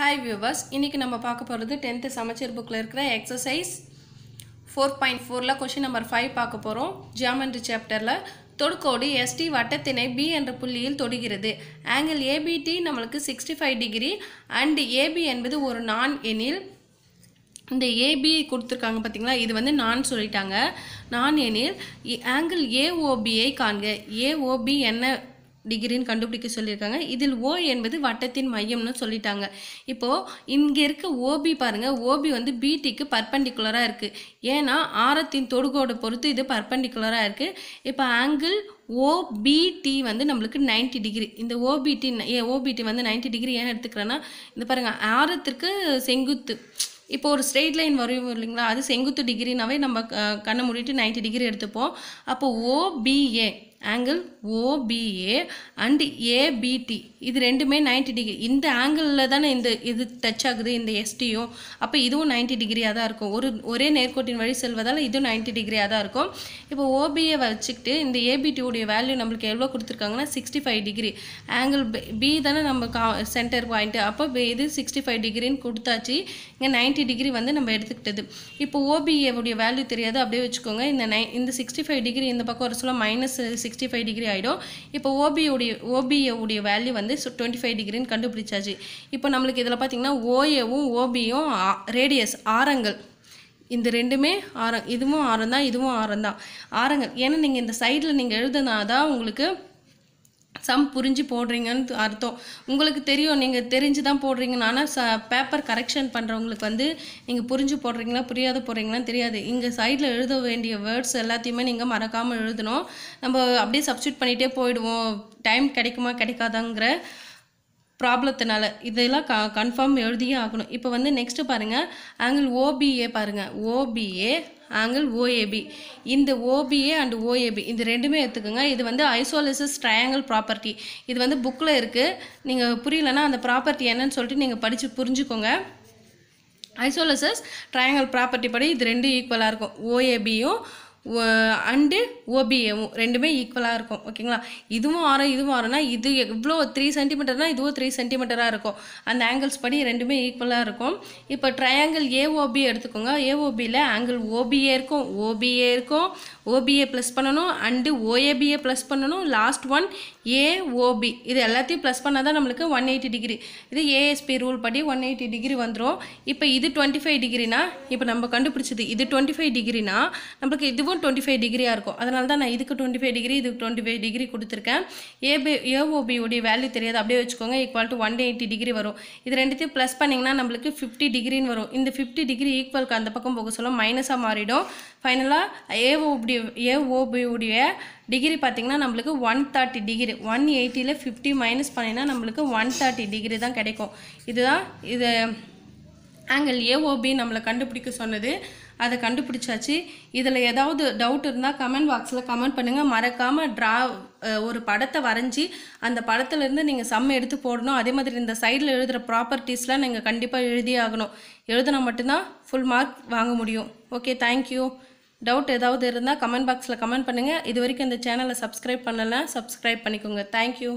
hi viewers இன்றைக்கி நம்ம பார்க்க போகிறது டென்த்து சமச்சீர் புக்கில் இருக்கிற எக்ஸசைஸ் ஃபோர் பாயிண்ட் ஃபோரில் கொஷின் நம்பர் ஃபைவ் பார்க்க போகிறோம் ஜியாமெண்ட்ரி சாப்டரில் தொடுக்கோடு எஸ்டி வட்டத்தினை பி என்ற புள்ளியில் தொடுகிறது ஆங்கிள் ஏபிடி நம்மளுக்கு sixty five degree and AB என்பது ஒரு நான் எனில் இந்த ஏபி கொடுத்துருக்காங்க பார்த்தீங்களா இது வந்து நான் சொல்லிட்டாங்க நான் எனில் ஆங்கிள் ஏஓபியை காண்க ஏஓபி என்ன டிகிரின்னு கண்டுபிடிக்க சொல்லியிருக்காங்க இதில் ஓ என்பது வட்டத்தின் மையம்னு சொல்லிட்டாங்க இப்போது இங்கே இருக்க ஓபி பாருங்கள் ஓபி வந்து பிடிக்கு பர்பண்டிகுலராக இருக்குது ஏன்னா ஆரத்தின் தொடுகோடு பொறுத்து இது பர்பண்டிகுலராக இருக்குது இப்போ ஆங்கிள் ஓபிடி வந்து நம்மளுக்கு நைன்டி டிகிரி இந்த ஓபிடி ஏ ஓபிடி வந்து நைன்டி டிகிரி ஏன் எடுத்துக்கிறேன்னா இந்த பாருங்கள் ஆரத்திற்கு செங்குத்து இப்போ ஒரு ஸ்ட்ரெயிட் லைன் வரையும் இல்லைங்களா அது செங்குத்து டிகிரினாவே நம்ம கண்ணை முடிட்டு நைன்டி டிகிரி எடுத்துப்போம் அப்போ OBA angle OBA and ABD இது ரெண்டுமே நைன்டி டிகிரி இந்த ஆங்கிளில் தானே இந்த இது டச் ஆகுது இந்த எஸ்டியும் அப்போ இதுவும் நைன்டி டிகிரியாக தான் இருக்கும் ஒரு ஒரே நேர்கோட்டின் வழி செல்வதால் இதுவும் நைன்டி டிகிரியாக தான் இருக்கும் இப்போ ஓபிஏ வச்சுக்கிட்டு இந்த ஏபிடியோடைய வேல்யூ நம்மளுக்கு எவ்வளோ கொடுத்துருக்காங்கன்னா sixty five degree angle B தானே நம்ம கா சென்டர் பாயிண்ட்டு அப்போ இது சிக்ஸ்டி ஃபைவ் டிகிரின்னு கொடுத்தாச்சு இங்கே நைன்டி டிகிரி வந்து நம்ம எடுத்துக்கிட்டது இப்போ ஓபிஏவுடைய வேல்யூ தெரியாது அப்படியே வச்சுக்கோங்க இந்த நை இந்த சிக்ஸ்டி ஃபைவ் டிகிரி இந்த பக்கம் ஒரு சொல்ல minus six sixty five degree ஆகிடும் இப்போ ஓபியுடைய ஓபிஏவுடைய வேல்யூ வந்து டுவெண்ட்டி ஃபைவ் டிகிரின்னு கண்டுபிடிச்சாச்சு இப்போ நம்மளுக்கு இதில் பார்த்திங்கன்னா ஓஏவும் ஓபியும் ரேடியஸ் ஆரங்கள் இந்த ரெண்டுமே ஆரம் இதுவும் ஆரம் தான் இதுவும் ஆரம் தான் ஆரங்கள் ஏன்னா நீங்கள் இந்த சைடில் நீங்கள் எழுதுனா தான் உங்களுக்கு சம் புரிஞ்சு போடுறீங்கன்னு அர்த்தம் உங்களுக்கு தெரியும் நீங்கள் தெரிஞ்சு தான் போடுறீங்கன்னு ஆனால் ச பேப்பர் கரெக்ஷன் பண்ணுறவங்களுக்கு வந்து நீங்கள் புரிஞ்சு போடுறீங்களா புரியாத போடுறீங்களான்னு தெரியாது இங்கே சைடில் எழுத வேண்டிய வேர்ட்ஸ் எல்லாத்தையுமே நீங்கள் மறக்காமல் எழுதணும் நம்ம அப்படியே சப்ஸ்டியூட் பண்ணிகிட்டே போயிடுவோம் டைம் கிடைக்குமா கிடைக்காதாங்கிற ப்ராப்ளத்தினால இதெல்லாம் க கன்ஃபார்ம் எழுதியே ஆகணும் இப்போ வந்து நெக்ஸ்ட்டு பாருங்கள் ஆங்கிள் ஓபிஏ பாருங்கள் ஓபிஏ ஆங்கிள் ஓஏபி இந்த ஓபிஏ அண்ட் ஓஏபி இது ரெண்டுமே எடுத்துக்கோங்க இது வந்து ஐசோலிசிஸ் ட்ரையாங்கிள் ப்ராப்பர்ட்டி இது வந்து புக்கில் இருக்குது நீங்கள் புரியலன்னா அந்த ப்ராப்பர்ட்டி என்னன்னு சொல்லிட்டு நீங்கள் படித்து புரிஞ்சுக்கோங்க ஐசோலிசஸ் ட்ரையாங்கிள் ப்ராப்பர்ட்டி படி இது ரெண்டும் ஈக்குவலாக இருக்கும் ஓஏபியும் அண்டு ஓபி ரெண்டுமே ஈக்குவலாக இருக்கும் ஓகேங்களா இதுவும் ஆரம் இதுவும் ஆரம்னா இது எவ்வளோ த்ரீ சென்டிமீட்டர்னால் இதுவும் த்ரீ சென்டிமீட்டராக இருக்கும் அந்த ஆங்கிள்ஸ் படி ரெண்டுமே ஈக்குவலாக இருக்கும் இப்போ ட்ரையாங்கிள் ஏஓபி எடுத்துக்கோங்க ஏஓபியில் ஆங்கிள் ஓபிஏ இருக்கும் ஓபிஏ இருக்கும் ஓபிஏ ப்ளஸ் பண்ணணும் அண்டு ஓஏபிஏ ப்ளஸ் பண்ணணும் லாஸ்ட் ஒன் ஏஓபி இது எல்லாத்தையும் ப்ளஸ் பண்ணால் தான் நம்மளுக்கு ஒன் எயிட்டி டிகிரி இது ஏஎஸ்பி ரூல் படி ஒன் எயிட்டி டிகிரி வந்துடும் இப்போ இது டுவெண்ட்டி ஃபைவ் டிகிரினா இப்போ நம்ம கண்டுபிடிச்சது இது டுவெண்ட்டி ஃபைவ் டிகிரினா நம்மளுக்கு இதுவும் டுவெண்ட்டி ஃபைவ் டிகிரியாக இருக்கும் அதனால தான் நான் இதுக்கு டுவெண்ட்டி ஃபைவ் டிகிரி இதுக்கு டுவெண்ட்டி ஃபைவ் டிகிரி கொடுத்துருக்கேன் ஏபி ஏஓபியோடைய வேல்யூ தெரியாது அப்படியே வச்சுக்கோங்க equal to one eighty degree வரும் இது ரெண்டுத்தையும் ப்ளஸ் பண்ணிங்கன்னா நம்மளுக்கு ஃபிஃப்டி டிகிரின்னு வரும் இந்த ஃபிஃப்டி டிகிரி ஈக்குவலுக்கு அந்த பக்கம் போக சொல்ல மைனஸாக மாறிடும் ஃபைனலாக ஏஓபி ஏஓபியுடைய டிகிரி பார்த்தீங்கன்னா நம்மளுக்கு ஒன் தேர்ட்டி டிகிரி ஒன் எயிட்டியில் ஃபிஃப்டி மைனஸ் பண்ணினா நம்மளுக்கு ஒன் தேர்ட்டி டிகிரி தான் கிடைக்கும் இதுதான் இது ஆங்கிள் ஏஓபி நம்மளை கண்டுபிடிக்க சொன்னது அதை கண்டுபிடிச்சாச்சு இதில் ஏதாவது டவுட் இருந்தால் கமெண்ட் பாக்ஸில் கமெண்ட் பண்ணுங்கள் மறக்காமல் ட்ரா ஒரு படத்தை வரைஞ்சி அந்த படத்துலேருந்து நீங்கள் சம் எடுத்து போடணும் அதே மாதிரி இந்த சைடில் எழுதுகிற ப்ராப்பர்ட்டிஸ்லாம் நீங்கள் கண்டிப்பாக எழுதியே ஆகணும் எழுதினா மட்டும்தான் ஃபுல் மார்க் வாங்க முடியும் ஓகே தேங்க்யூ டவுட் ஏதாவது இருந்தால் கமெண்ட் பாக்ஸில் கமெண்ட் பண்ணுங்கள் இது வரைக்கும் இந்த சேனலை சப்ஸ்கிரைப் பண்ணலாம் சப்ஸ்கிரைப் பண்ணிக்கோங்க தேங்க்யூ